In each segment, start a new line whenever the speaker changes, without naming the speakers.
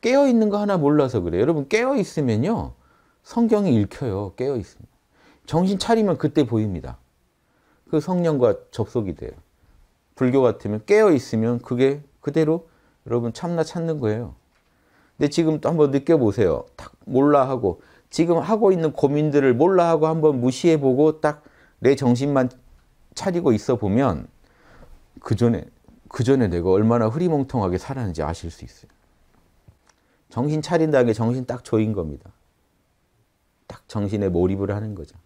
깨어 있는 거 하나 몰라서 그래요. 여러분 깨어 있으면요. 성경이 읽혀요. 깨어 있으면. 정신 차리면 그때 보입니다. 그 성령과 접속이 돼요. 불교 같으면 깨어 있으면 그게 그대로 여러분 참나 찾는 거예요. 근데 지금 또 한번 느껴보세요. 딱 몰라 하고 지금 하고 있는 고민들을 몰라 하고 한번 무시해보고 딱 내 정신만 차리고 있어 보면 그 전에 그 전에 내가 얼마나 흐리멍텅하게 살았는지 아실 수 있어요. 정신 차린다는 게 정신 딱 조인 겁니다. 딱 정신에 몰입을 하는 거죠.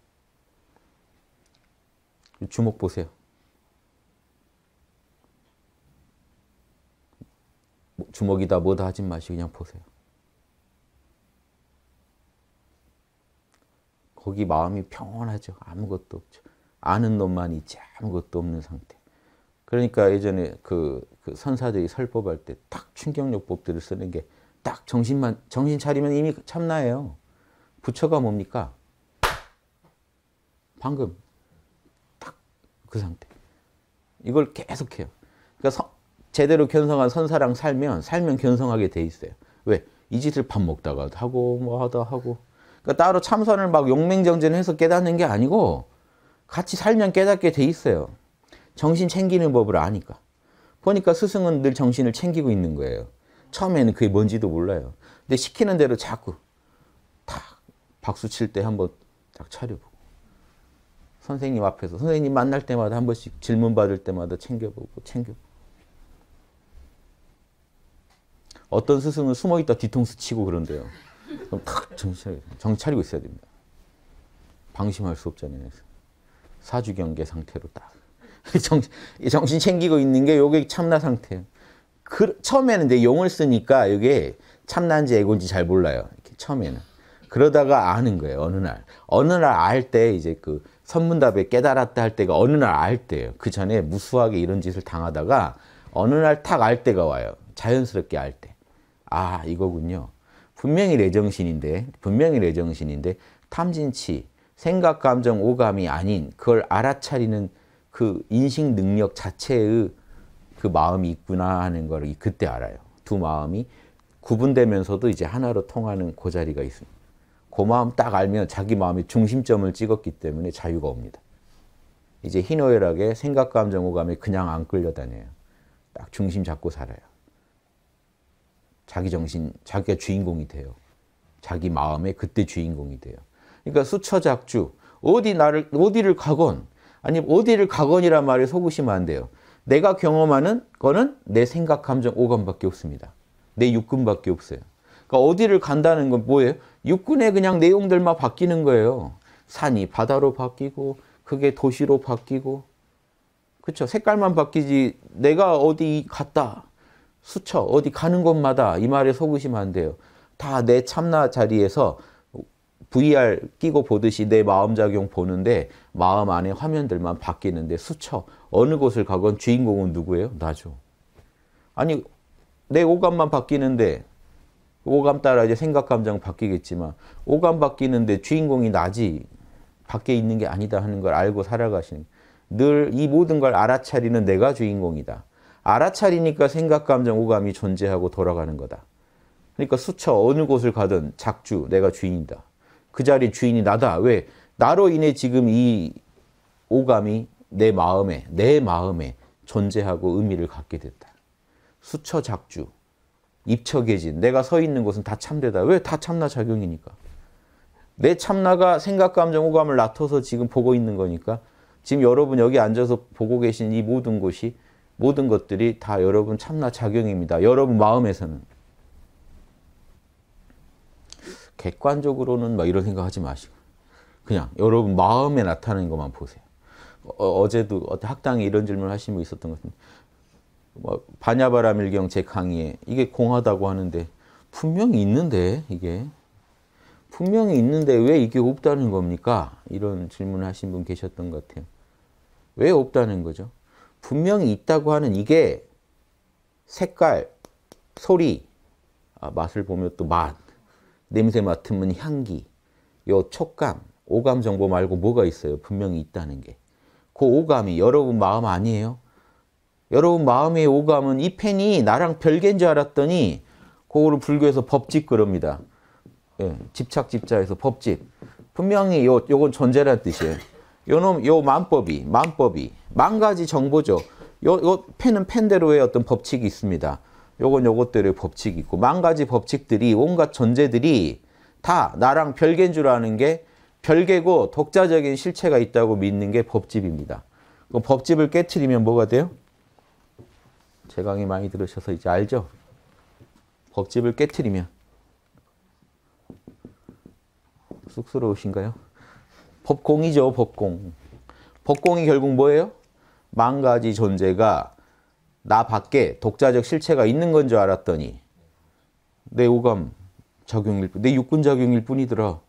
주목 보세요. 뭐 주먹이다 뭐다 하지 마시고 그냥 보세요. 거기 마음이 평온하죠. 아무것도 없죠. 아는 놈만 있지 아무것도 없는 상태. 그러니까 예전에 그, 그 선사들이 설법할 때 딱 충격요법들을 쓰는 게딱 정신만 정신 차리면 이미 참나예요. 부처가 뭡니까? 방금 딱 그 상태. 이걸 계속해요. 그러니까 서, 제대로 견성한 선사랑 살면 살면 견성하게 돼 있어요. 왜? 이 짓을 밥 먹다가 하고 뭐 하다 하고. 그러니까 따로 참선을 막 용맹정진해서 깨닫는 게 아니고 같이 살면 깨닫게 돼 있어요. 정신 챙기는 법을 아니까. 보니까 스승은 늘 정신을 챙기고 있는 거예요. 처음에는 그게 뭔지도 몰라요. 근데 시키는 대로 자꾸 탁 박수 칠 때 한번 딱 차려보고 선생님 앞에서 선생님 만날 때마다 한 번씩 질문 받을 때마다 챙겨보고 챙겨보고 어떤 스승은 숨어있다 뒤통수 치고 그런데요. 그럼 탁 정차리고, 정차리고 있어야 됩니다. 방심할 수 없잖아요. 사주경계 상태로 딱. 정, 정신 챙기고 있는 게 요게 참나 상태예요. 그, 처음에는 내 용을 쓰니까 이게 참난지 애인지잘 몰라요. 처음에는. 그러다가 아는 거예요. 어느 날. 어느 날 알 때 이제 그 선문답에 깨달았다 할 때가 어느 날 알 때예요. 그 전에 무수하게 이런 짓을 당하다가 어느 날 탁 알 때가 와요. 자연스럽게 알 때. 아 이거군요. 분명히 내 정신인데 분명히 내 정신인데 탐진치 생각 감정 오감이 아닌 그걸 알아차리는 그 인식 능력 자체의 그 마음이 있구나 하는 걸 그때 알아요. 두 마음이 구분되면서도 이제 하나로 통하는 그 자리가 있습니다. 그 마음 딱 알면 자기 마음의 중심점을 찍었기 때문에 자유가 옵니다. 이제 희노애락에 생각, 감정, 오감에 그냥 안 끌려다녀요. 딱 중심 잡고 살아요. 자기 정신, 자기가 주인공이 돼요. 자기 마음의 그때 주인공이 돼요. 그러니까 수처작주, 어디 나를, 어디를 가건, 아니 면 어디를 가건이란 말에 속으시면 안 돼요. 내가 경험하는 거는 내 생각, 감정, 오감밖에 없습니다. 내 육군밖에 없어요. 그러니까 어디를 간다는 건 뭐예요? 육군의 그냥 내용들만 바뀌는 거예요. 산이 바다로 바뀌고 그게 도시로 바뀌고 그렇죠. 색깔만 바뀌지 내가 어디 갔다 수처 어디 가는 곳마다 이 말에 속으시면 안 돼요. 다 내 참나 자리에서 VR 끼고 보듯이 내 마음 작용 보는데 마음 안에 화면들만 바뀌는데 수처 어느 곳을 가건 주인공은 누구예요? 나죠. 아니 내 오감만 바뀌는데 오감 따라 이제 생각 감정 바뀌겠지만 오감 바뀌는데 주인공이 나지 밖에 있는 게 아니다 하는 걸 알고 살아가시는 늘 이 모든 걸 알아차리는 내가 주인공이다. 알아차리니까 생각 감정 오감이 존재하고 돌아가는 거다. 그러니까 수차 어느 곳을 가든 작주 내가 주인이다. 그 자리 주인이 나다. 왜? 나로 인해 지금 이 오감이 내 마음에 내 마음에 존재하고 의미를 갖게 됐다. 수처 작주 입척해진 내가 서 있는 곳은 다 참되다. 왜 다 참나 작용이니까. 내 참나가 생각, 감정, 호감을 나타서 지금 보고 있는 거니까 지금 여러분 여기 앉아서 보고 계신 이 모든 곳이 모든 것들이 다 여러분 참나 작용입니다. 여러분 마음에서는. 객관적으로는 막 이런 생각하지 마시고 그냥 여러분 마음에 나타나는 것만 보세요. 어, 제도 어떤 학당에 이런 질문을 하신 분이 있었던 것 같은데 뭐, 반야바라밀경제 강의에 이게 공하다고 하는데 분명히 있는데 이게 분명히 있는데 왜 이게 없다는 겁니까? 이런 질문을 하신 분 계셨던 것 같아요. 왜 없다는 거죠? 분명히 있다고 하는 이게 색깔, 소리, 아, 맛을 보면 또 맛, 냄새 맡으면 향기, 요 촉감, 오감 정보 말고 뭐가 있어요? 분명히 있다는 게. 그 오감이 여러분 마음 아니에요? 여러분 마음의 오감은 이 펜이 나랑 별개인 줄 알았더니 그거를 불교에서 법집 그럽니다. 예, 집착 집자에서 법집. 분명히 요, 요건 존재란 뜻이에요. 요놈, 요 만법이, 만법이. 만 가지 정보죠. 요, 요 펜은 펜대로의 어떤 법칙이 있습니다. 요건 요것들의 법칙이 있고, 만 가지 법칙들이, 온갖 존재들이 다 나랑 별개인 줄 아는 게 별개고 독자적인 실체가 있다고 믿는 게 법집입니다. 그 법집을 깨트리면 뭐가 돼요? 제 강의 많이 들으셔서 이제 알죠? 법집을 깨트리면 쑥스러우신가요? 법공이죠, 법공. 법공이 결국 뭐예요? 만 가지 존재가 나 밖에 독자적 실체가 있는 건 줄 알았더니 내 오감 작용일 뿐, 내 육군 작용일 뿐이더라.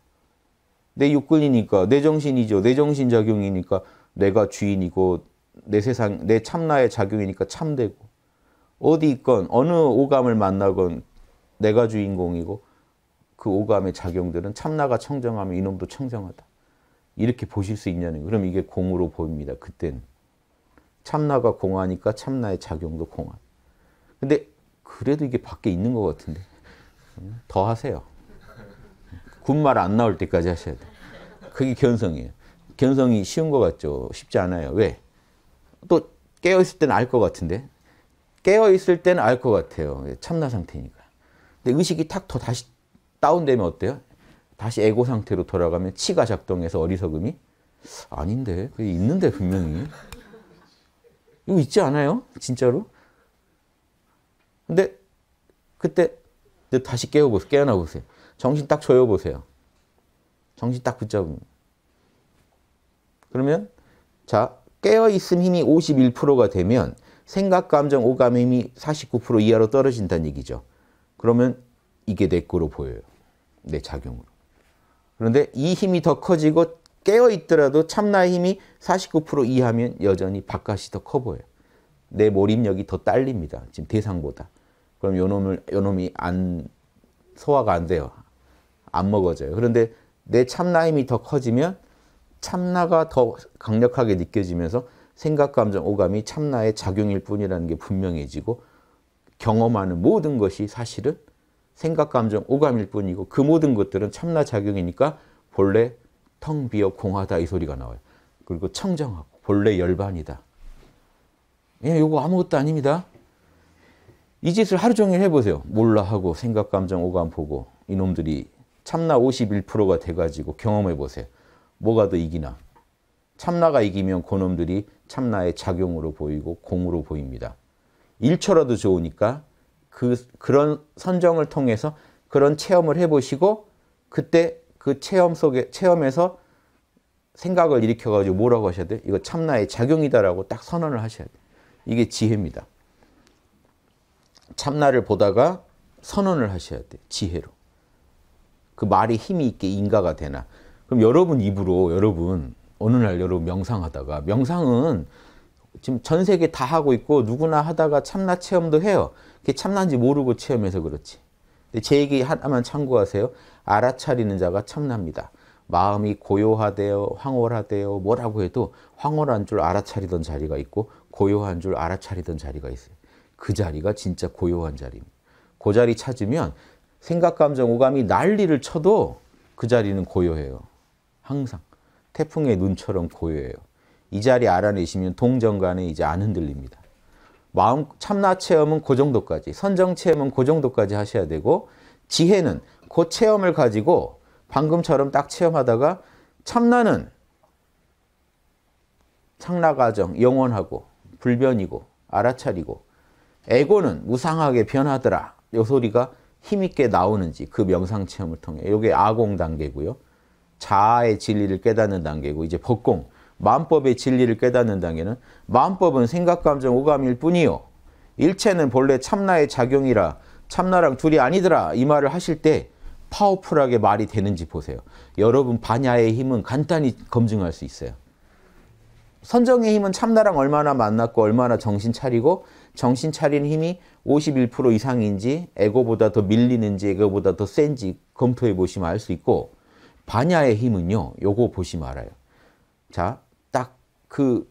내 육근이니까 내 정신이죠. 내 정신 작용이니까 내가 주인이고 내 세상 내 참나의 작용이니까 참되고 어디 있건 어느 오감을 만나건 내가 주인공이고 그 오감의 작용들은 참나가 청정하면 이놈도 청정하다. 이렇게 보실 수 있냐는 그럼 이게 공으로 보입니다. 그때 참나가 공하니까 참나의 작용도 공한. 근데 그래도 이게 밖에 있는 것 같은데 음, 더 하세요. 군말 안 나올 때까지 하셔야 돼요. 그게 견성이에요. 견성이 쉬운 것 같죠? 쉽지 않아요. 왜? 또 깨어있을 때는 알 것 같은데 깨어있을 때는 알 것 같아요. 예, 참나 상태니까. 근데 의식이 탁 더 다시 다운되면 어때요? 다시 에고 상태로 돌아가면 치가 작동해서 어리석음이 아닌데 그게 있는데 분명히 이거 있지 않아요? 진짜로? 근데 그때 다시 깨어보세요. 깨어나 보세요. 정신 딱 조여보세요. 정신 딱붙잡으 그러면 자 깨어있음 힘이 51%가 되면 생각, 감정, 오감 힘이 49% 이하로 떨어진다는 얘기죠. 그러면 이게 내 거로 보여요. 내 작용으로. 그런데 이 힘이 더 커지고 깨어있더라도 참나의 힘이 49% 이하면 여전히 바깥이 더 커 보여요. 내 몰입력이 더 딸립니다. 지금 대상보다. 그럼 요놈을, 요놈이 안, 소화가 안 돼요. 안 먹어져요. 그런데 내 참나임이 더 커지면 참나가 더 강력하게 느껴지면서 생각, 감정, 오감이 참나의 작용일 뿐이라는 게 분명해지고 경험하는 모든 것이 사실은 생각, 감정, 오감일 뿐이고 그 모든 것들은 참나 작용이니까 본래 텅 비어 공하다 이 소리가 나와요. 그리고 청정하고 본래 열반이다. 예, 요거 아무것도 아닙니다. 이 짓을 하루 종일 해보세요. 몰라 하고 생각, 감정, 오감 보고 이놈들이 참나 51%가 돼가지고 경험해 보세요. 뭐가 더 이기나? 참나가 이기면 고놈들이 참나의 작용으로 보이고 공으로 보입니다. 1초라도 좋으니까 그, 그런 선정을 통해서 그런 체험을 해보시고 그때 그 체험 속에, 체험에서 생각을 일으켜가지고 뭐라고 하셔야 돼요? 이거 참나의 작용이다라고 딱 선언을 하셔야 돼요. 이게 지혜입니다. 참나를 보다가 선언을 하셔야 돼요. 지혜로. 그 말에 힘이 있게 인가가 되나. 그럼 여러분 입으로 여러분 어느 날 여러분 명상하다가 명상은 지금 전 세계 다 하고 있고 누구나 하다가 참나 체험도 해요. 그게 참나인지 모르고 체험해서 그렇지. 근데 제 얘기 하나만 참고하세요. 알아차리는 자가 참납니다. 마음이 고요하대요, 황홀하대요, 뭐라고 해도 황홀한 줄 알아차리던 자리가 있고 고요한 줄 알아차리던 자리가 있어요. 그 자리가 진짜 고요한 자리입니다. 그 자리 찾으면 생각, 감정, 오감이 난리를 쳐도 그 자리는 고요해요. 항상. 태풍의 눈처럼 고요해요. 이 자리 알아내시면 동정간에 이제 안 흔들립니다. 마음 참나 체험은 그 정도까지, 선정 체험은 그 정도까지 하셔야 되고 지혜는 그 체험을 가지고 방금처럼 딱 체험하다가 참나는 상라가정 영원하고 불변이고 알아차리고 에고는 무상하게 변하더라. 요 소리가 힘있게 나오는지 그 명상 체험을 통해 이게 아공 단계고요. 자아의 진리를 깨닫는 단계고 이제 법공, 마법의 진리를 깨닫는 단계는 마법은 생각, 감정, 오감일 뿐이요. 일체는 본래 참나의 작용이라 참나랑 둘이 아니더라 이 말을 하실 때 파워풀하게 말이 되는지 보세요. 여러분 반야의 힘은 간단히 검증할 수 있어요. 선정의 힘은 참나랑 얼마나 만났고 얼마나 정신 차리고 정신 차린 힘이 51% 이상인지 에고보다 더 밀리는지 에고보다 더 센지 검토해 보시면 알 수 있고 반야의 힘은요. 요거 보시면 알아요. 자, 딱 그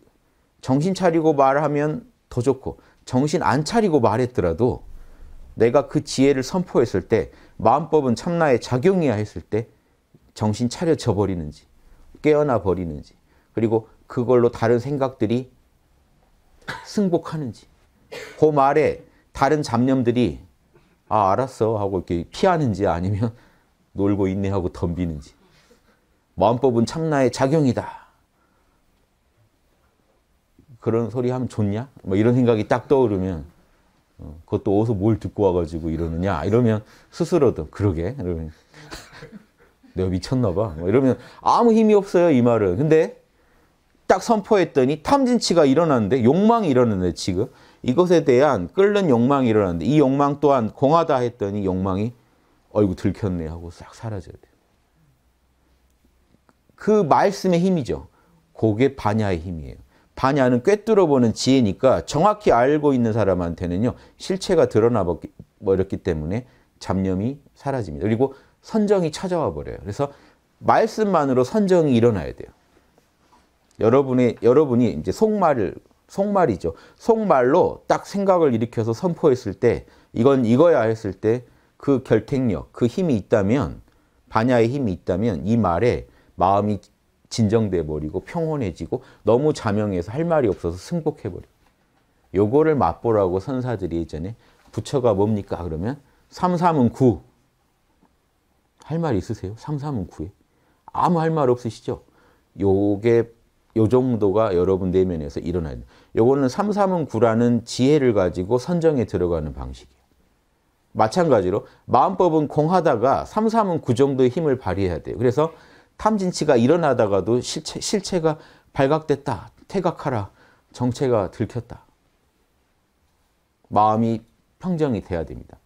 정신 차리고 말하면 더 좋고 정신 안 차리고 말했더라도 내가 그 지혜를 선포했을 때 마음법은 참나의 작용이야 했을 때 정신 차려져 버리는지 깨어나 버리는지 그리고 그걸로 다른 생각들이 승복하는지 그 말에 다른 잡념들이 아 알았어 하고 이렇게 피하는지 아니면 놀고 있네 하고 덤비는지 마음법은 참나의 작용이다 그런 소리 하면 좋냐? 뭐 이런 생각이 딱 떠오르면 어, 그것도 어디서 뭘 듣고 와가지고 이러느냐 이러면 스스로도 그러게 이러면 내가 미쳤나 봐뭐 이러면 아무 힘이 없어요 이 말은 근데 딱 선포했더니 탐진치가 일어났는데 욕망이 일어났는데 지금 이것에 대한 끓는 욕망이 일어났는데 이 욕망 또한 공하다 했더니 욕망이 어이구 들켰네 하고 싹 사라져야 돼요. 그 말씀의 힘이죠. 그게 반야의 힘이에요. 반야는 꿰뚫어보는 지혜니까 정확히 알고 있는 사람한테는요. 실체가 드러나버렸기 때문에 잡념이 사라집니다. 그리고 선정이 찾아와 버려요. 그래서 말씀만으로 선정이 일어나야 돼요. 여러분의 여러분이 이제 속말을 속말이죠. 속말로 딱 생각을 일으켜서 선포했을 때 이건 이거야 했을 때 그 결택력, 그 힘이 있다면 반야의 힘이 있다면 이 말에 마음이 진정돼 버리고 평온해지고 너무 자명해서 할 말이 없어서 승복해 버려. 요거를 맛보라고 선사들이 예전에 부처가 뭡니까 그러면 삼삼은 구. 할 말 있으세요? 삼삼은 구에. 아무 할 말 없으시죠? 요게 요 정도가 여러분 내면에서 일어나야 돼. 요거는 삼삼은구라는 지혜를 가지고 선정에 들어가는 방식이에요. 마찬가지로 마음법은 공하다가 삼삼은구 정도의 힘을 발휘해야 돼요. 그래서 탐진치가 일어나다가도 실체, 실체가 발각됐다. 태각하라. 정체가 들켰다. 마음이 평정이 돼야 됩니다.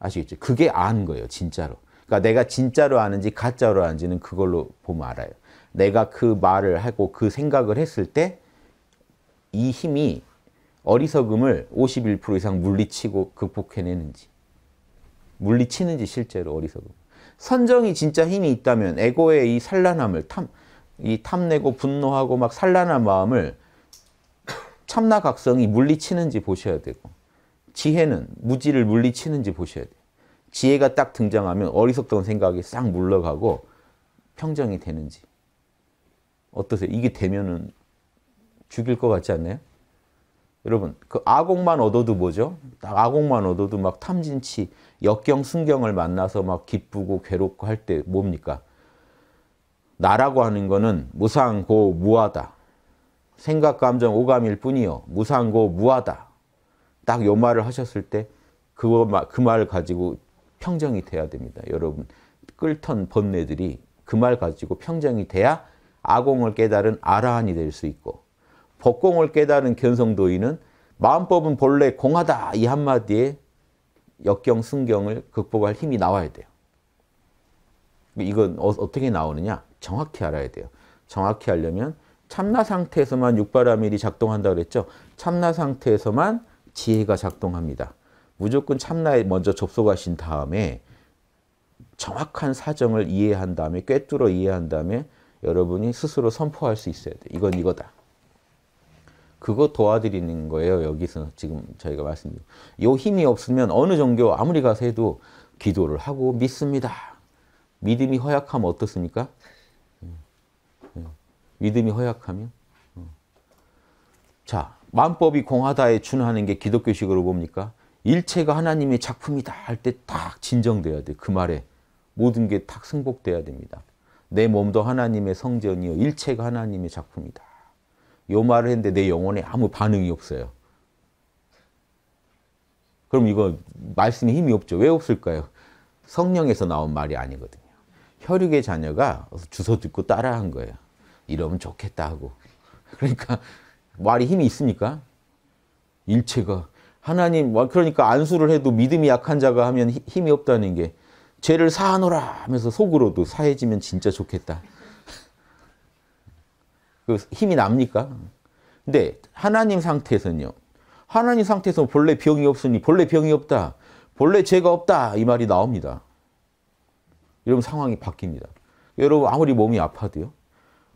아시겠죠? 그게 아는 거예요, 진짜로. 그러니까 내가 진짜로 아는지 가짜로 아는지는 그걸로 보면 알아요. 내가 그 말을 하고 그 생각을 했을 때 이 힘이 어리석음을 51% 이상 물리치고 극복해내는지 물리치는지 실제로 어리석음 선정이 진짜 힘이 있다면 에고의 이 산란함을 탐, 이 탐내고 분노하고 막 산란한 마음을 참나각성이 물리치는지 보셔야 되고 지혜는 무지를 물리치는지 보셔야 돼요. 지혜가 딱 등장하면 어리석던 생각이 싹 물러가고 평정이 되는지 어떠세요? 이게 되면은 죽일 것 같지 않나요? 여러분 그 아곡만 얻어도 뭐죠? 딱 아곡만 얻어도 막 탐진치 역경 순경을 만나서 막 기쁘고 괴롭고 할 때 뭡니까? 나라고 하는 거는 무상고 무하다. 생각, 감정, 오감일 뿐이요. 무상고 무하다. 딱 요 말을 하셨을 때 그거 그 말을 가지고 평정이 돼야 됩니다. 여러분 끓던 번뇌들이 그 말 가지고 평정이 돼야 아공을 깨달은 아라한이 될 수 있고 복공을 깨달은 견성도인은 마음법은 본래 공하다 이 한마디에 역경, 순경을 극복할 힘이 나와야 돼요. 이건 어, 떻게 나오느냐? 정확히 알아야 돼요. 정확히 하려면 참나 상태에서만 육바라밀이 작동한다 그랬죠? 참나 상태에서만 지혜가 작동합니다. 무조건 참나에 먼저 접속하신 다음에 정확한 사정을 이해한 다음에 꿰뚫어 이해한 다음에 여러분이 스스로 선포할 수 있어야 돼. 이건 이거다. 그거 도와드리는 거예요. 여기서 지금 저희가 말씀드린. 요 힘이 없으면 어느 종교 아무리 가서 해도 기도를 하고 믿습니다. 믿음이 허약하면 어떻습니까? 예, 예. 믿음이 허약하면? 어. 자, 만법이 공하다에 준하는 게 기독교식으로 봅니까? 일체가 하나님의 작품이다 할 때 딱 진정돼야 돼. 그 말에 모든 게딱 승복돼야 됩니다. 내 몸도 하나님의 성전이요 일체가 하나님의 작품이다. 요 말을 했는데 내 영혼에 아무 반응이 없어요. 그럼 이거 말씀에 힘이 없죠. 왜 없을까요? 성령에서 나온 말이 아니거든요. 혈육의 자녀가 주소 듣고 따라한 거예요. 이러면 좋겠다 하고. 그러니까 말이 힘이 있습니까? 일체가 하나님 뭐 그러니까 안수를 해도 믿음이 약한 자가 하면 힘이 없다는 게 죄를 사하노라 하면서 속으로도 사해지면 진짜 좋겠다. 그 힘이 납니까? 근데 하나님 상태에서는요. 하나님 상태에서 본래 병이 없으니 본래 병이 없다. 본래 죄가 없다. 이 말이 나옵니다. 이러분 상황이 바뀝니다. 여러분 아무리 몸이 아파도요.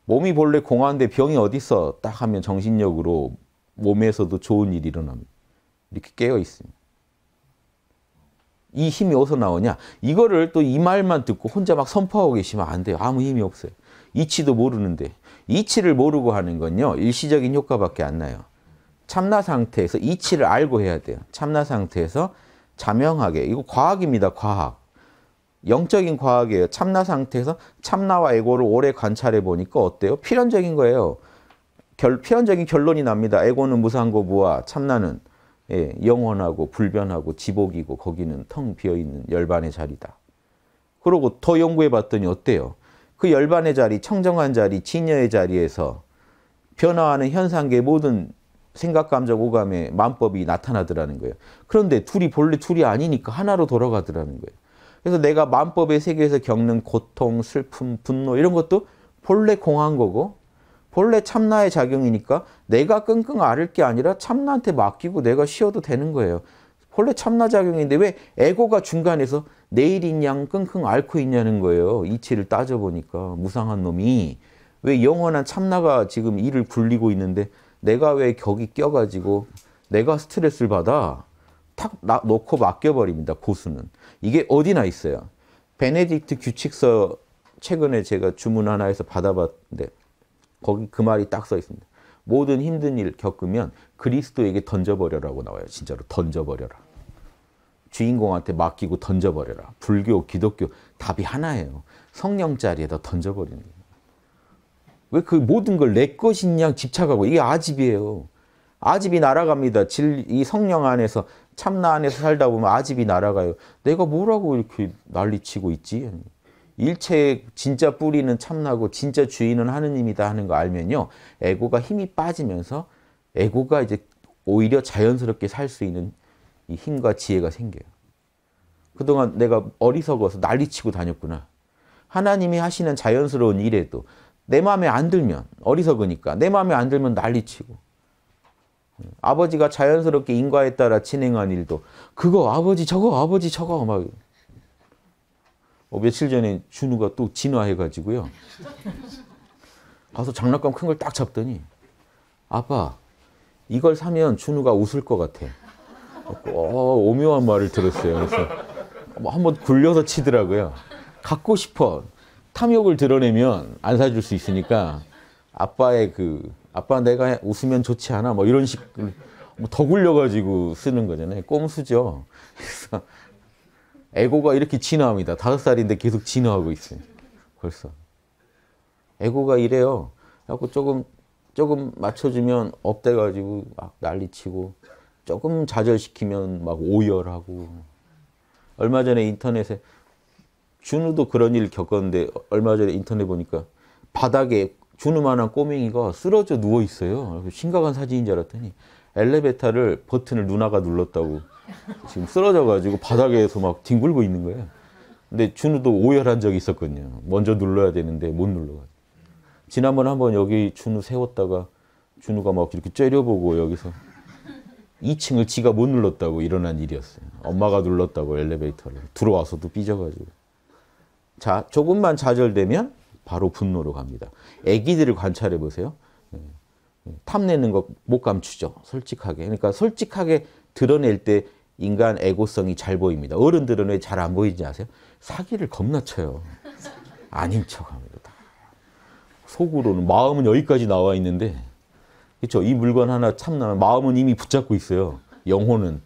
몸이 본래 공허한데 병이 어디있어딱 하면 정신력으로 몸에서도 좋은 일이 일어납니다. 이렇게 깨어 있습니다. 이 힘이 어디서 나오냐? 이거를 또 이 말만 듣고 혼자 막 선포하고 계시면 안 돼요. 아무 힘이 없어요. 이치도 모르는데. 이치를 모르고 하는 건요. 일시적인 효과밖에 안 나요. 참나 상태에서 이치를 알고 해야 돼요. 참나 상태에서 자명하게. 이거 과학입니다. 과학. 영적인 과학이에요. 참나 상태에서 참나와 에고를 오래 관찰해 보니까 어때요? 필연적인 거예요. 결, 필연적인 결론이 납니다. 에고는 무상고부와 참나는. 예, 영원하고 불변하고 지복이고 거기는 텅 비어있는 열반의 자리다. 그러고 더 연구해 봤더니 어때요? 그 열반의 자리, 청정한 자리, 진여의 자리에서 변화하는 현상계 모든 생각, 감정, 오감의 만법이 나타나더라는 거예요. 그런데 둘이 본래 둘이 아니니까 하나로 돌아가더라는 거예요. 그래서 내가 만법의 세계에서 겪는 고통, 슬픔, 분노 이런 것도 본래 공한 거고 본래 참나의 작용이니까 내가 끙끙 앓을 게 아니라 참나한테 맡기고 내가 쉬어도 되는 거예요. 본래 참나 작용인데 왜 에고가 중간에서 내일인 양 끙끙 앓고 있냐는 거예요. 이치를 따져보니까 무상한 놈이 왜 영원한 참나가 지금 이를 굴리고 있는데 내가 왜 격이 껴가지고 내가 스트레스를 받아 탁 놓고 맡겨버립니다. 고수는. 이게 어디나 있어요. 베네딕트 규칙서 최근에 제가 주문 하나 해서 받아봤는데 거기 그 말이 딱 써 있습니다. 모든 힘든 일 겪으면 그리스도에게 던져버려라고 나와요. 진짜로 던져버려라. 주인공한테 맡기고 던져버려라. 불교, 기독교 답이 하나예요. 성령 자리에다 던져버리는 거예요. 왜 그 모든 걸 내 것인 양 집착하고 이게 아집이에요. 아집이 날아갑니다. 질, 이 성령 안에서 참나 안에서 살다 보면 아집이 날아가요. 내가 뭐라고 이렇게 난리치고 있지? 일체 진짜 뿌리는 참나고 진짜 주인은 하느님이다 하는 거 알면요. 에고가 힘이 빠지면서 에고가 이제 오히려 자연스럽게 살 수 있는 이 힘과 지혜가 생겨요. 그동안 내가 어리석어서 난리치고 다녔구나. 하나님이 하시는 자연스러운 일에도 내 마음에 안 들면 어리석으니까 내 마음에 안 들면 난리치고 아버지가 자연스럽게 인과에 따라 진행한 일도 그거 아버지 저거 아버지 저거 막 어, 며칠 전에 준우가 또 진화해가지고요. 가서 장난감 큰 걸 딱 잡더니 아빠 이걸 사면 준우가 웃을 것 같아. 어, 오묘한 말을 들었어요. 그래서 뭐 한번 굴려서 치더라고요. 갖고 싶어. 탐욕을 드러내면 안 사줄 수 있으니까 아빠의 그 아빠 내가 웃으면 좋지 않아 뭐 이런 식더 뭐 굴려가지고 쓰는 거잖아요. 꼼수죠. 그래서 에고가 이렇게 진화합니다. 다섯 살인데 계속 진화하고 있어요. 벌써. 에고가 이래요. 그래갖고 조금, 조금 맞춰주면 업돼가지고 막 난리치고, 조금 좌절시키면 막 오열하고. 얼마 전에 인터넷에, 준우도 그런 일 겪었는데, 얼마 전에 인터넷 보니까 바닥에 준우만한 꼬맹이가 쓰러져 누워있어요. 심각한 사진인 줄 알았더니, 엘리베이터를 버튼을 누나가 눌렀다고 지금 쓰러져가지고 바닥에서 막 뒹굴고 있는 거예요. 근데 준우도 오열한 적이 있었거든요. 먼저 눌러야 되는데 못 눌러가지고. 지난번에 한 번 여기 준우 세웠다가 준우가 막 이렇게 째려보고 여기서 2층을 지가 못 눌렀다고 일어난 일이었어요. 엄마가 눌렀다고 엘리베이터를. 들어와서도 삐져가지고. 자, 조금만 좌절되면 바로 분노로 갑니다. 애기들을 관찰해 보세요. 탐내는 거 못 감추죠. 솔직하게. 그러니까 솔직하게 드러낼 때 인간 애고성이 잘 보입니다. 어른들은 왜 잘 안 보이지 아세요? 사기를 겁나 쳐요. 아닌 척합니다. 다. 속으로는 마음은 여기까지 나와 있는데 그렇죠. 이 물건 하나 참나면 마음은 이미 붙잡고 있어요. 영혼은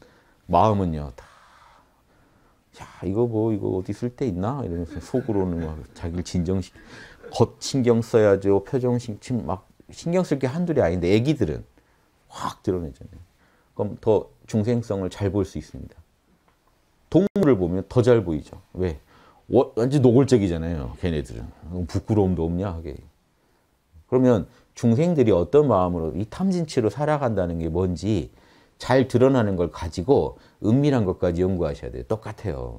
마음은요. 다. 야 이거 뭐 이거 어디 쓸 데 있나 이러면서 속으로는 막 자기를 진정시 겉 신경 써야죠. 표정 신막 신경 쓸 게 한둘이 아닌데 애기들은 확 드러내잖아요. 그럼 더 중생성을 잘 볼 수 있습니다. 동물을 보면 더 잘 보이죠. 왜? 완전 노골적이잖아요. 걔네들은. 부끄러움도 없냐 하게. 그러면 중생들이 어떤 마음으로 이 탐진치로 살아간다는 게 뭔지 잘 드러나는 걸 가지고 은밀한 것까지 연구하셔야 돼요. 똑같아요.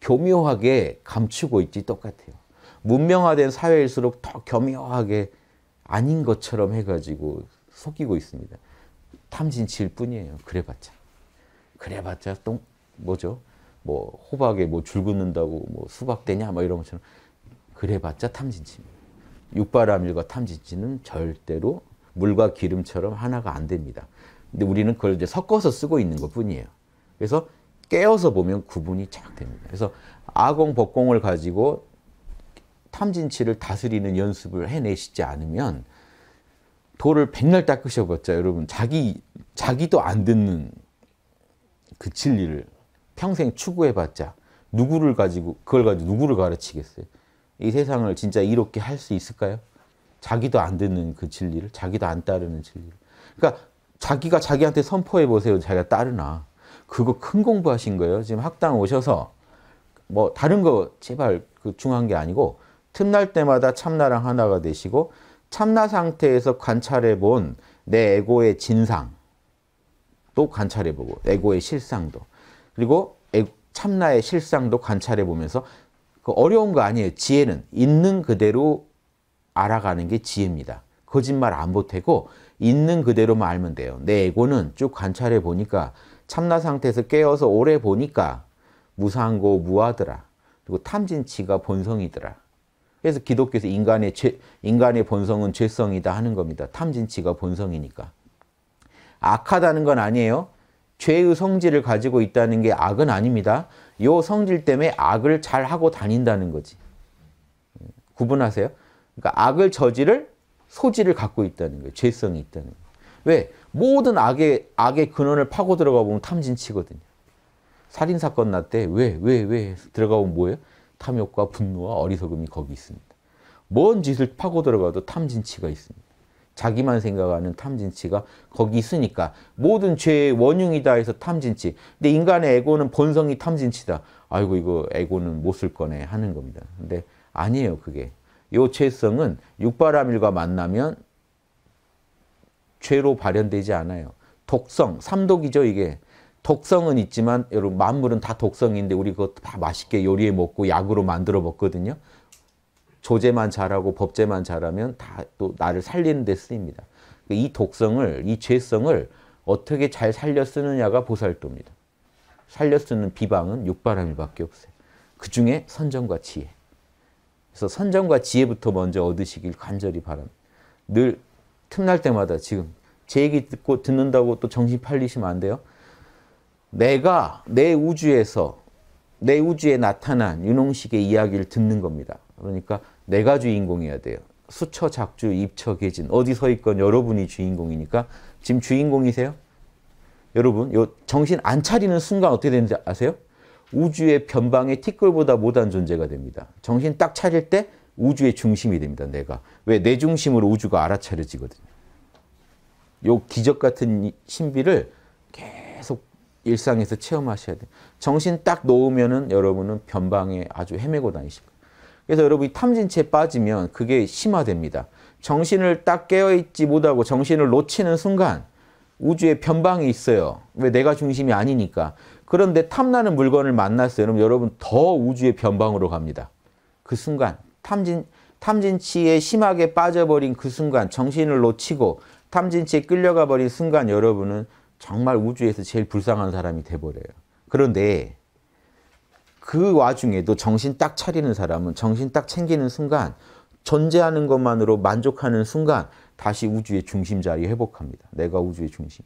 교묘하게 감추고 있지 똑같아요. 문명화된 사회일수록 더 교묘하게 아닌 것처럼 해가지고 속이고 있습니다. 탐진칠 뿐이에요. 그래봤자. 그래봤자 똥 뭐죠? 뭐 호박에 뭐 줄 긋는다고 뭐 수박 되냐 뭐 이런 것처럼 그래봤자 탐진치입니다. 육바라밀과 탐진치는 절대로 물과 기름처럼 하나가 안 됩니다. 근데 우리는 그걸 이제 섞어서 쓰고 있는 것 뿐이에요. 그래서 깨어서 보면 구분이 쫙 됩니다. 그래서 아공, 법공을 가지고 탐진치를 다스리는 연습을 해내시지 않으면 돌을 백날 닦으셔봤자 여러분 자기 자기도 안 듣는 그 진리를 평생 추구해봤자 누구를 가지고 그걸 가지고 누구를 가르치겠어요? 이 세상을 진짜 이렇게할 수 있을까요? 자기도 안 듣는 그 진리를 자기도 안 따르는 진리를 그러니까 자기가 자기한테 선포해 보세요. 자기가 따르나 그거 큰 공부하신 거예요. 지금 학당 오셔서 뭐 다른 거 제발 그 중요한 게 아니고 틈날 때마다 참나랑 하나가 되시고 참나 상태에서 관찰해 본 내 에고의 진상 도 관찰해 보고 에고의 실상도 그리고 참나의 실상도 관찰해 보면서 그 어려운 거 아니에요. 지혜는 있는 그대로 알아가는 게 지혜입니다. 거짓말 안 보태고 있는 그대로만 알면 돼요. 내 에고는 쭉 관찰해 보니까 참나 상태에서 깨어서 오래 보니까 무상고 무하더라. 그리고 탐진치가 본성이더라. 그래서 기독교에서 인간의 죄, 인간의 본성은 죄성이다 하는 겁니다. 탐진치가 본성이니까. 악하다는 건 아니에요. 죄의 성질을 가지고 있다는 게 악은 아닙니다. 요 성질 때문에 악을 잘 하고 다닌다는 거지. 구분하세요? 그러니까 악을 저지를 소질을 갖고 있다는 거예요. 죄성이 있다는 거예요. 왜? 모든 악의, 악의 근원을 파고 들어가 보면 탐진치거든요. 살인사건 났대. 왜? 왜? 왜? 들어가 보면 뭐예요? 탐욕과 분노와 어리석음이 거기 있습니다. 뭔 짓을 파고 들어가도 탐진치가 있습니다. 자기만 생각하는 탐진치가 거기 있으니까 모든 죄의 원흉이다 해서 탐진치. 근데 인간의 에고는 본성이 탐진치다. 아이고 이거 에고는 못 쓸 거네 하는 겁니다. 근데 아니에요 그게. 요 죄성은 육바라밀과 만나면 죄로 발현되지 않아요. 독성, 삼독이죠 이게. 독성은 있지만 여러분 만물은 다 독성인데 우리 그것도 다 맛있게 요리해 먹고 약으로 만들어 먹거든요. 조제만 잘하고 법제만 잘하면 다 또 나를 살리는 데 쓰입니다. 그러니까 이 독성을, 이 죄성을 어떻게 잘 살려 쓰느냐가 보살도입니다. 살려 쓰는 비방은 육바람일밖에 없어요. 그 중에 선정과 지혜. 그래서 선정과 지혜부터 먼저 얻으시길 간절히 바랍니다. 늘 틈날 때마다 지금 제 얘기 듣고 듣는다고 또 정신 팔리시면 안 돼요. 내가 내 우주에서 내 우주에 나타난 윤홍식의 이야기를 듣는 겁니다. 그러니까 내가 주인공이어야 돼요. 수처, 작주, 입처, 계진 어디 서 있건 여러분이 주인공이니까 지금 주인공이세요? 여러분 요 정신 안 차리는 순간 어떻게 되는지 아세요? 우주의 변방의 티끌보다 못한 존재가 됩니다. 정신 딱 차릴 때 우주의 중심이 됩니다. 내가. 왜? 내 중심으로 우주가 알아차려지거든요. 요 기적 같은 신비를 계속 일상에서 체험하셔야 돼요. 정신 딱 놓으면은 여러분은 변방에 아주 헤매고 다니실 거예요. 그래서 여러분이 탐진체에 빠지면 그게 심화됩니다. 정신을 딱 깨어있지 못하고 정신을 놓치는 순간 우주의 변방이 있어요. 왜 내가 중심이 아니니까. 그런데 탐나는 물건을 만났어요. 그럼 여러분 더 우주의 변방으로 갑니다. 그 순간 탐진 탐진치에 심하게 빠져버린 그 순간 정신을 놓치고 탐진치에 끌려가 버린 순간 여러분은 정말 우주에서 제일 불쌍한 사람이 돼버려요. 그런데 그 와중에도 정신 딱 차리는 사람은 정신 딱 챙기는 순간 존재하는 것만으로 만족하는 순간 다시 우주의 중심 자리 회복합니다. 내가 우주의 중심.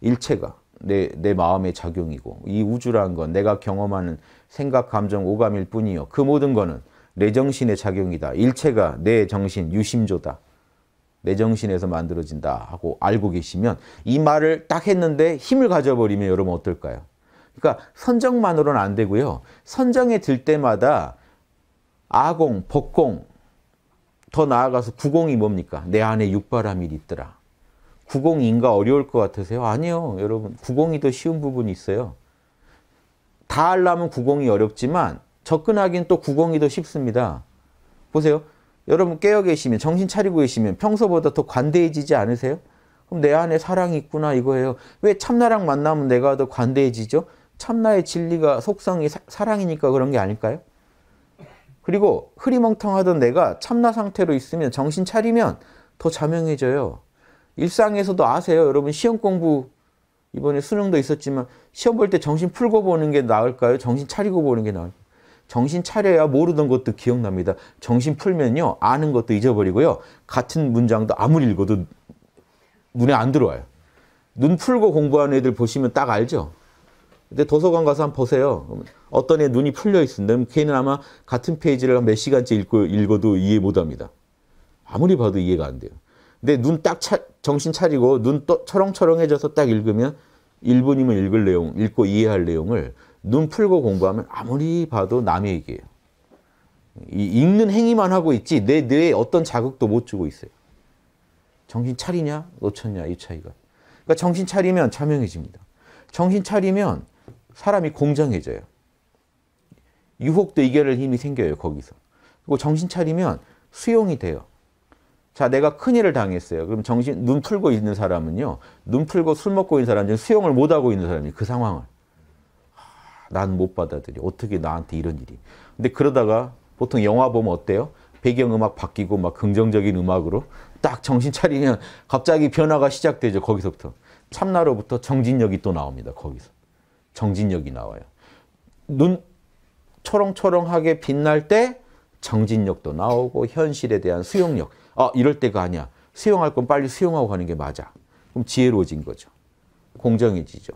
일체가 내, 내 마음의 작용이고 이 우주라는 건 내가 경험하는 생각, 감정, 오감일 뿐이요. 그 모든 거는 내 정신의 작용이다. 일체가 내 정신, 유심조다. 내 정신에서 만들어진다 하고 알고 계시면 이 말을 딱 했는데 힘을 가져버리면 여러분 어떨까요? 그러니까 선정만으로는 안 되고요. 선정에 들 때마다 아공, 복공, 더 나아가서 구공이 뭡니까? 내 안에 육바람이 있더라. 구공인가 어려울 것 같으세요? 아니요, 여러분. 구공이 더 쉬운 부분이 있어요. 다 하려면 구공이 어렵지만 접근하기는 또 구공이 더 쉽습니다. 보세요. 여러분 깨어 계시면 정신 차리고 계시면 평소보다 더 관대해지지 않으세요? 그럼 내 안에 사랑이 있구나 이거예요. 왜 참나랑 만나면 내가 더 관대해지죠? 참나의 진리가 속성이 사, 랑이니까 그런 게 아닐까요? 그리고 흐리멍텅하던 내가 참나 상태로 있으면 정신 차리면 더 자명해져요. 일상에서도 아세요. 여러분 시험 공부 이번에 수능도 있었지만 시험 볼 때 정신 풀고 보는 게 나을까요? 정신 차리고 보는 게 나을까요? 정신 차려야 모르던 것도 기억납니다. 정신 풀면요. 아는 것도 잊어버리고요. 같은 문장도 아무리 읽어도 눈에 안 들어와요. 눈 풀고 공부하는 애들 보시면 딱 알죠. 근데 도서관 가서 한번 보세요. 어떤 애 눈이 풀려 있습니 걔는 아마 같은 페이지를 몇 시간째 읽고, 읽어도 이해 못 합니다. 아무리 봐도 이해가 안 돼요. 근데 눈 딱 정신 차리고 눈 또, 철렁철렁해져서 딱 읽으면 1분이면 읽을 내용, 읽고 이해할 내용을 눈 풀고 공부하면 아무리 봐도 남의 얘기예요. 이 읽는 행위만 하고 있지 내 뇌에 어떤 자극도 못 주고 있어요. 정신 차리냐 놓쳤냐 이 차이가. 그러니까 정신 차리면 자명해집니다. 정신 차리면 사람이 공정해져요. 유혹도 이겨낼 힘이 생겨요 거기서. 그리고 정신 차리면 수용이 돼요. 자, 내가 큰일을 당했어요. 그럼 정신, 눈 풀고 있는 사람은요, 눈 풀고 술 먹고 있는 사람 중 수용을 못하고 있는 사람이 그 상황을. 난못 받아들여. 어떻게 나한테 이런 일이. 근데 그러다가 보통 영화 보면 어때요? 배경음악 바뀌고 막 긍정적인 음악으로 딱 정신 차리면 갑자기 변화가 시작되죠. 거기서부터. 참나로부터 정진력이 또 나옵니다. 거기서. 정진력이 나와요. 눈 초롱초롱하게 빛날 때 정진력도 나오고 현실에 대한 수용력. 아, 이럴 때가 아니야. 수용할 건 빨리 수용하고 가는 게 맞아. 그럼 지혜로워진 거죠. 공정해지죠.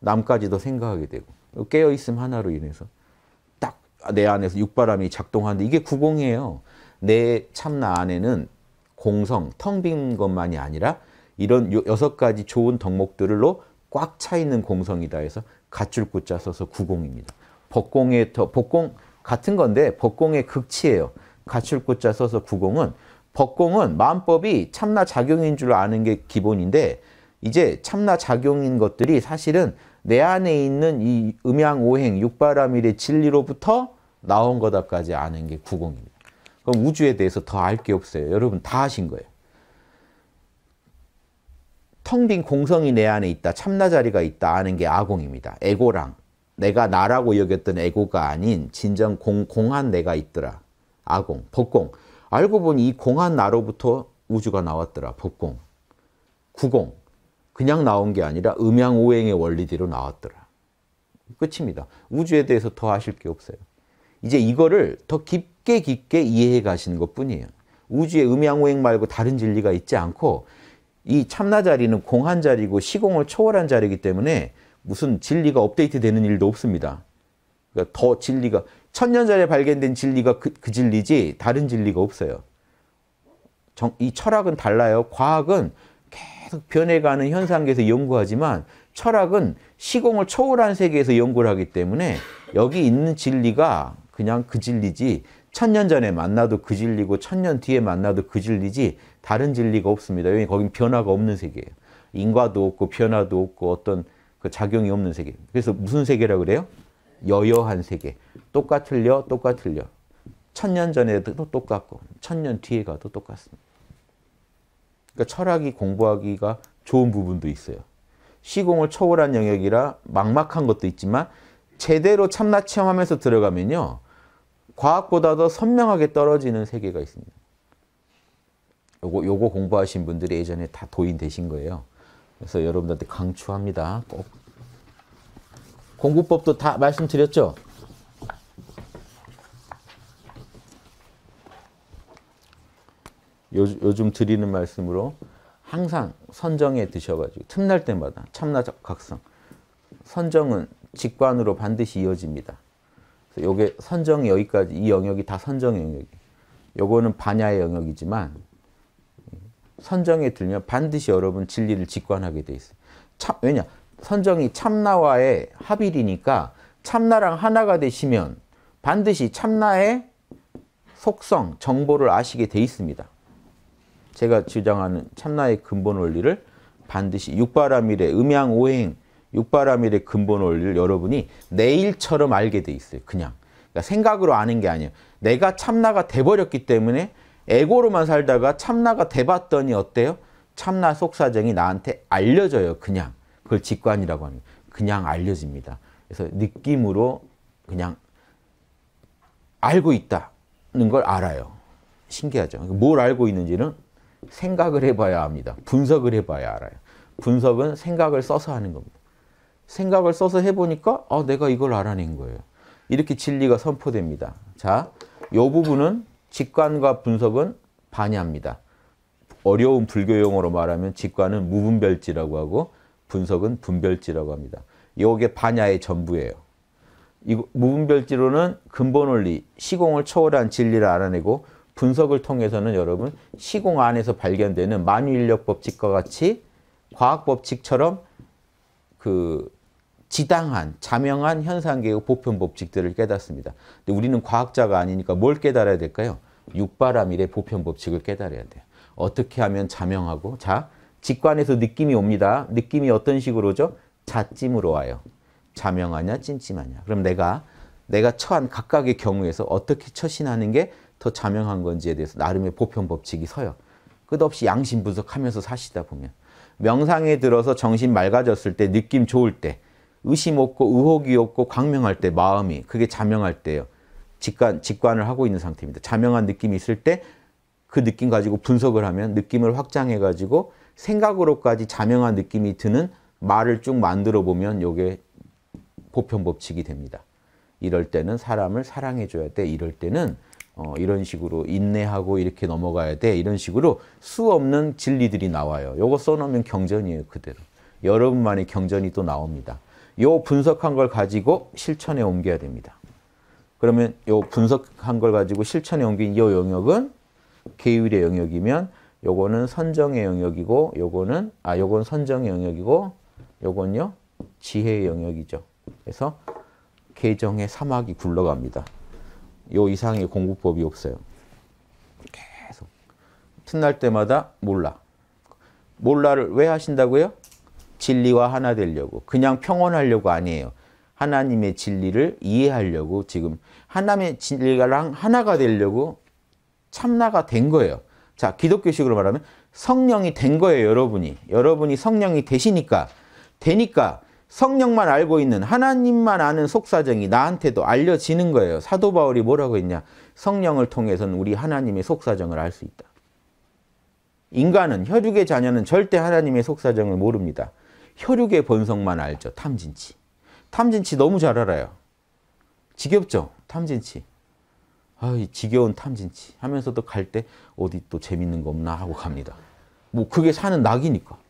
남까지도 생각하게 되고. 깨어있음 하나로 인해서 딱 내 안에서 육바람이 작동하는데 이게 구공이에요. 내 참나 안에는 공성, 텅 빈 것만이 아니라 이런 여섯 가지 좋은 덕목들로 꽉 차 있는 공성이다 해서 가출구자 써서 구공입니다. 법공의 법공 같은 건데 법공의 극치예요. 가출구자 써서 구공은 법공은 마음법이 참나 작용인 줄 아는 게 기본인데 이제 참나 작용인 것들이 사실은 내 안에 있는 이 음양오행, 육바라밀의 진리로부터 나온 거다까지 아는 게 구공입니다. 그럼 우주에 대해서 더 알 게 없어요. 여러분 다 아신 거예요. 텅 빈 공성이 내 안에 있다. 참나자리가 있다. 아는 게 아공입니다. 에고랑 내가 나라고 여겼던 에고가 아닌 진정 공, 공한 내가 있더라. 아공, 복공. 알고 보니 이 공한 나로부터 우주가 나왔더라. 복공, 구공. 그냥 나온 게 아니라 음양오행의 원리대로 나왔더라. 끝입니다. 우주에 대해서 더 하실 게 없어요. 이제 이거를 더 깊게 깊게 이해해 가시는 것뿐이에요. 우주의 음양오행 말고 다른 진리가 있지 않고 이 참나자리는 공한 자리고 시공을 초월한 자리이기 때문에 무슨 진리가 업데이트 되는 일도 없습니다. 그러니까 더 진리가 천년 전에 발견된 진리가 그, 그 진리지 다른 진리가 없어요. 정, 이 철학은 달라요. 과학은 계속 변해가는 현상계에서 연구하지만 철학은 시공을 초월한 세계에서 연구를 하기 때문에 여기 있는 진리가 그냥 그 진리지 천년 전에 만나도 그 진리고 천년 뒤에 만나도 그 진리지 다른 진리가 없습니다. 왜냐 거긴 변화가 없는 세계예요. 인과도 없고 변화도 없고 어떤 그 작용이 없는 세계. 그래서 무슨 세계라 고 그래요? 여여한 세계. 똑같을려, 똑같을려. 천년 전에도 똑같고 천년 뒤에 가도 똑같습니다. 그러니까 철학이 공부하기가 좋은 부분도 있어요. 시공을 초월한 영역이라 막막한 것도 있지만 제대로 참나 체험하면서 들어가면요. 과학보다 더 선명하게 떨어지는 세계가 있습니다. 요거, 요거 공부하신 분들이 예전에 다 도인 되신 거예요. 그래서 여러분들한테 강추합니다. 꼭. 공부법도 다 말씀드렸죠? 요, 요즘 드리는 말씀으로 항상 선정에 드셔가지고 틈날 때마다 참나적 각성 선정은 직관으로 반드시 이어집니다. 요게 선정 여기까지 이 영역이 다 선정 영역이. 요거는 반야의 영역이지만 선정에 들면 반드시 여러분 진리를 직관하게 돼 있어요. 참, 왜냐? 선정이 참나와의 합일이니까 참나랑 하나가 되시면 반드시 참나의 속성, 정보를 아시게 돼 있습니다. 제가 주장하는 참나의 근본 원리를 반드시 육바라밀의 음양오행 육바라밀의 근본 원리를 여러분이 내일처럼 알게 돼 있어요. 그냥. 그러니까 생각으로 아는 게 아니에요. 내가 참나가 돼버렸기 때문에 에고로만 살다가 참나가 돼봤더니 어때요? 참나 속사정이 나한테 알려져요. 그냥. 그걸 직관이라고 합니다. 그냥 알려집니다. 그래서 느낌으로 그냥 알고 있다는 걸 알아요. 신기하죠. 뭘 알고 있는지는 생각을 해봐야 합니다. 분석을 해봐야 알아요. 분석은 생각을 써서 하는 겁니다. 생각을 써서 해보니까 아, 내가 이걸 알아낸 거예요. 이렇게 진리가 선포됩니다. 자, 이 부분은 직관과 분석은 반야합니다. 어려운 불교 용어로 말하면 직관은 무분별지라고 하고 분석은 분별지라고 합니다. 이게 반야의 전부예요. 이 무분별지로는 근본 원리, 시공을 초월한 진리를 알아내고 분석을 통해서는 여러분 시공 안에서 발견되는 만유인력 법칙과 같이 과학 법칙처럼 그 지당한, 자명한 현상계의 보편 법칙들을 깨닫습니다. 근데 우리는 과학자가 아니니까 뭘 깨달아야 될까요? 육바람일의 보편 법칙을 깨달아야 돼요. 어떻게 하면 자명하고 자, 직관에서 느낌이 옵니다. 느낌이 어떤 식으로죠? 자찜으로 와요. 자명하냐 찜찜하냐. 그럼 내가 내가 처한 각각의 경우에서 어떻게 처신하는 게더 자명한 건지에 대해서 나름의 보편 법칙이 서요. 끝없이 양심 분석하면서 사시다 보면 명상에 들어서 정신 맑아졌을 때 느낌 좋을 때 의심 없고 의혹이 없고 광명할 때 마음이 그게 자명할 때예요. 직관, 직관을 하고 있는 상태입니다. 자명한 느낌이 있을 때 그 느낌 가지고 분석을 하면 느낌을 확장해 가지고 생각으로까지 자명한 느낌이 드는 말을 쭉 만들어 보면 이게 보편 법칙이 됩니다. 이럴 때는 사람을 사랑해 줘야 돼. 이럴 때는 어, 이런 식으로 인내하고 이렇게 넘어가야 돼. 이런 식으로 수 없는 진리들이 나와요. 요거 써놓으면 경전이에요. 그대로. 여러분만의 경전이 또 나옵니다. 요 분석한 걸 가지고 실천에 옮겨야 됩니다. 그러면 요 분석한 걸 가지고 실천에 옮긴 요 영역은 계율의 영역이면 요거는 선정의 영역이고 요거는 아 요건 선정의 영역이고 요건요 지혜의 영역이죠. 그래서 계정의 사막이 굴러갑니다. 요 이상의 공부법이 없어요. 계속 틈날 때마다 몰라. 몰라를 왜 하신다고요? 진리와 하나 되려고. 그냥 평온하려고 아니에요. 하나님의 진리를 이해하려고 지금 하나님의 진리랑 하나가 되려고 참나가 된 거예요. 자, 기독교식으로 말하면 성령이 된 거예요, 여러분이. 여러분이 성령이 되시니까 되니까 성령만 알고 있는 하나님만 아는 속사정이 나한테도 알려지는 거예요. 사도 바울이 뭐라고 했냐. 성령을 통해서는 우리 하나님의 속사정을 알 수 있다. 인간은 혈육의 자녀는 절대 하나님의 속사정을 모릅니다. 혈육의 본성만 알죠. 탐진치. 탐진치 너무 잘 알아요. 지겹죠? 탐진치. 아이 지겨운 탐진치 하면서도 갈 때 어디 또 재밌는 거 없나 하고 갑니다. 뭐 그게 사는 낙이니까.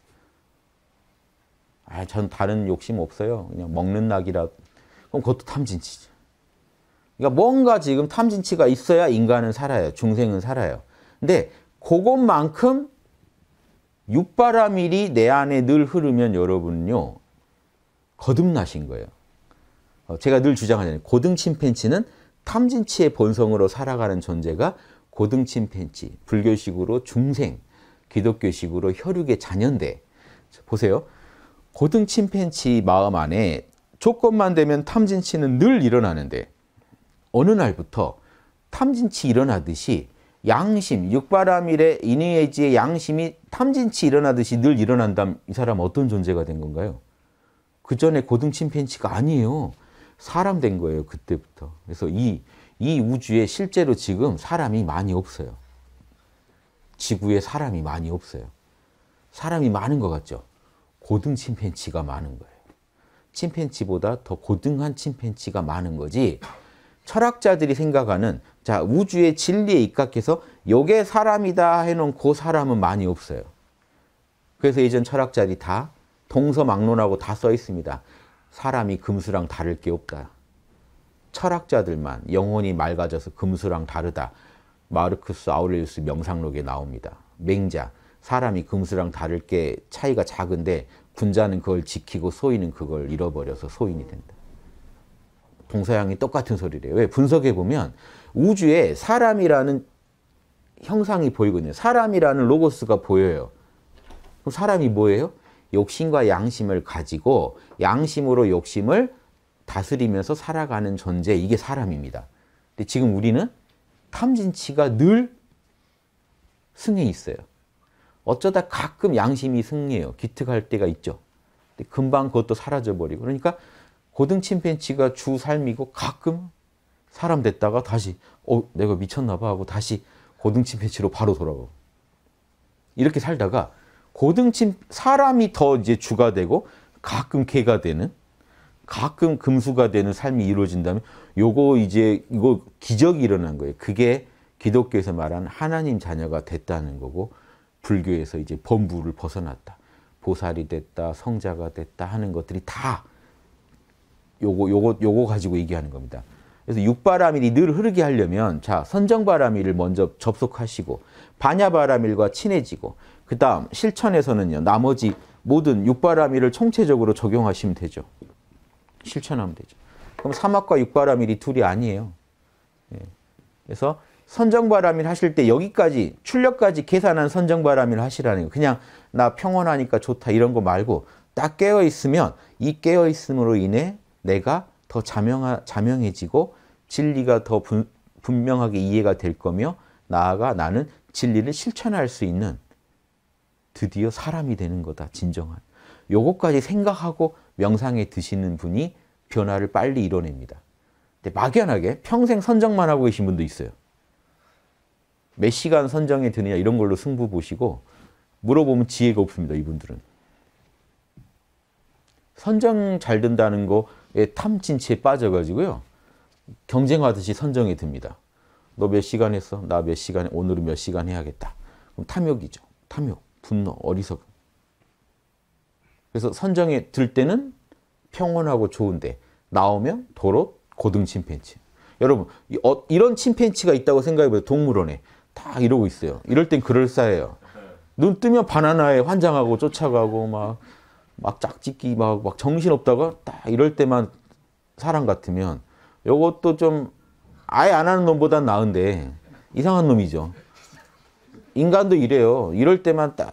아, 전 다른 욕심 없어요. 그냥 먹는 낙이라. 그럼 그것도 탐진치죠. 그러니까 뭔가 지금 탐진치가 있어야 인간은 살아요. 중생은 살아요. 근데 그것만큼 육바라밀이 내 안에 늘 흐르면 여러분은요. 거듭나신 거예요. 어, 제가 늘 주장하잖아요. 고등 침팬치는 탐진치의 본성으로 살아가는 존재가 고등 침팬치, 불교식으로 중생, 기독교식으로 혈육의 자녀인데 보세요. 고등 침팬치 마음 안에 조건만 되면 탐진치는 늘 일어나는데 어느 날부터 탐진치 일어나듯이 양심, 육바람일의 인에이지의 양심이 탐진치 일어나듯이 늘 일어난다면 이 사람 어떤 존재가 된 건가요? 그 전에 고등 침팬치가 아니에요. 사람 된 거예요, 그때부터. 그래서 이, 이 우주에 실제로 지금 사람이 많이 없어요. 지구에 사람이 많이 없어요. 사람이 많은 것 같죠? 고등 침팬치가 많은 거예요. 침팬치보다 더 고등한 침팬치가 많은 거지 철학자들이 생각하는 자 우주의 진리에 입각해서 요게 사람이다 해놓고 그 사람은 많이 없어요. 그래서 예전 철학자들이 다 동서막론하고 다 써 있습니다. 사람이 금수랑 다를 게 없다. 철학자들만 영혼이 맑아져서 금수랑 다르다. 마르크스 아우렐리우스 명상록에 나옵니다. 맹자. 사람이 금수랑 다를 게 차이가 작은데 군자는 그걸 지키고 소인은 그걸 잃어버려서 소인이 된다. 동서양이 똑같은 소리래요. 왜? 분석해 보면 우주에 사람이라는 형상이 보이거든요. 사람이라는 로고스가 보여요. 그럼 사람이 뭐예요? 욕심과 양심을 가지고 양심으로 욕심을 다스리면서 살아가는 존재, 이게 사람입니다. 근데 지금 우리는 탐진치가 늘 승에 있어요. 어쩌다 가끔 양심이 승리해요. 기특할 때가 있죠. 금방 그것도 사라져버리고 그러니까 고등 침팬치가 주 삶이고 가끔 사람 됐다가 다시 어 내가 미쳤나 봐 하고 다시 고등 침팬치로 바로 돌아가고 이렇게 살다가 고등 침 사람이 더 이제 주가 되고 가끔 개가 되는 가끔 금수가 되는 삶이 이루어진다면 요거 이제 이거 기적이 일어난 거예요. 그게 기독교에서 말하 하나님 자녀가 됐다는 거고 불교에서 이제 범부를 벗어났다. 보살이 됐다, 성자가 됐다 하는 것들이 다 요거 요거 요거 가지고 얘기하는 겁니다. 그래서 육바라밀이 늘 흐르게 하려면 자 선정바라밀을 먼저 접속하시고 반야바라밀과 친해지고 그 다음 실천에서는요 나머지 모든 육바라밀을 총체적으로 적용하시면 되죠. 실천하면 되죠. 그럼 사막과 육바라밀이 둘이 아니에요. 예. 그래서 선정바람일 하실 때 여기까지 출력까지 계산한 선정바람일 하시라는 거 그냥 나 평온하니까 좋다 이런 거 말고 딱 깨어 있으면 이 깨어 있음으로 인해 내가 더 자명하, 자명해지고 진리가 더 분, 분명하게 이해가 될 거며 나아가 나는 진리를 실천할 수 있는 드디어 사람이 되는 거다 진정한 요것까지 생각하고 명상에 드시는 분이 변화를 빨리 이뤄냅니다. 근데 막연하게 평생 선정만 하고 계신 분도 있어요. 몇 시간 선정에 드느냐 이런 걸로 승부 보시고 물어보면 지혜가 없습니다. 이분들은. 선정 잘 된다는 거에 탐진치에 빠져가지고요. 경쟁하듯이 선정이 듭니다. 너 몇 시간 했어? 나 몇 시간, 오늘은 몇 시간 해야겠다. 그럼 탐욕이죠. 탐욕, 분노, 어리석. 그래서 선정에 들 때는 평온하고 좋은데 나오면 도로 고등 침팬치. 여러분, 어, 이런 침팬치가 있다고 생각해보세요. 동물원에. 다 이러고 있어요. 이럴 땐 그럴싸해요. 눈 뜨면 바나나에 환장하고 쫓아가고 막, 막 짝짓기 막, 막 정신없다가 딱 이럴 때만 사람 같으면 요것도 좀 아예 안 하는 놈보단 나은데 이상한 놈이죠. 인간도 이래요. 이럴 때만 딱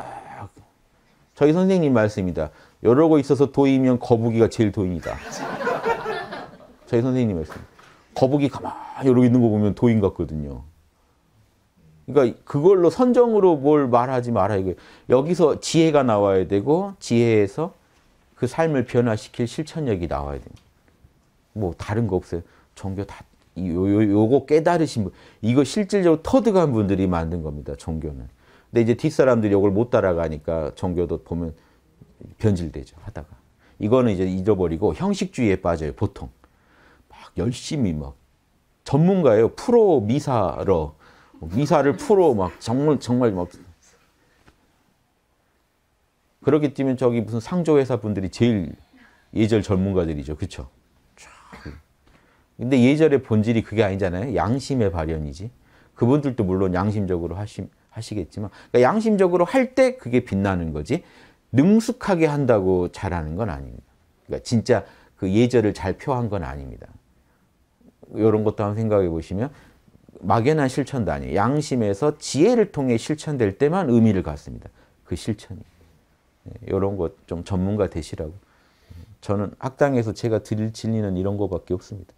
저희 선생님 말씀입니다. 여러고 있어서 도이면 거북이가 제일 도인이다. 저희 선생님 말씀. 거북이 가만히 이러고 있는 거 보면 도인 같거든요. 그러니까 그걸로 선정으로 뭘 말하지 마라 이거 여기서 지혜가 나와야 되고 지혜에서 그 삶을 변화시킬 실천력이 나와야 됩뭐 다른 거 없어요. 종교 다 요, 요, 요거 깨달으신 분 이거 실질적으로 터득한 분들이 만든 겁니다. 종교는. 근데 이제 뒷사람들이 이걸 못 따라가니까 종교도 보면 변질되죠. 하다가. 이거는 이제 잊어버리고 형식주의에 빠져요. 보통. 막 열심히 막 전문가예요. 프로 미사러 뭐 미사를 풀어 막 정말 정말 막 그렇게 뛰면 저기 무슨 상조회사 분들이 제일 예절 전문가들이죠. 그렇죠? 근데 예절의 본질이 그게 아니잖아요. 양심의 발현이지. 그분들도 물론 양심적으로 하시, 하시겠지만 그러니까 양심적으로 할 때 그게 빛나는 거지 능숙하게 한다고 잘하는 건 아닙니다. 그러니까 진짜 그 예절을 잘 표한 건 아닙니다. 이런 것도 한번 생각해 보시면 막연한 실천도 아니에요. 양심에서 지혜를 통해 실천될 때만 의미를 갖습니다. 그 실천이. 이런 예, 것좀 전문가 되시라고. 저는 학당에서 제가 드릴 진리는 이런 거밖에 없습니다.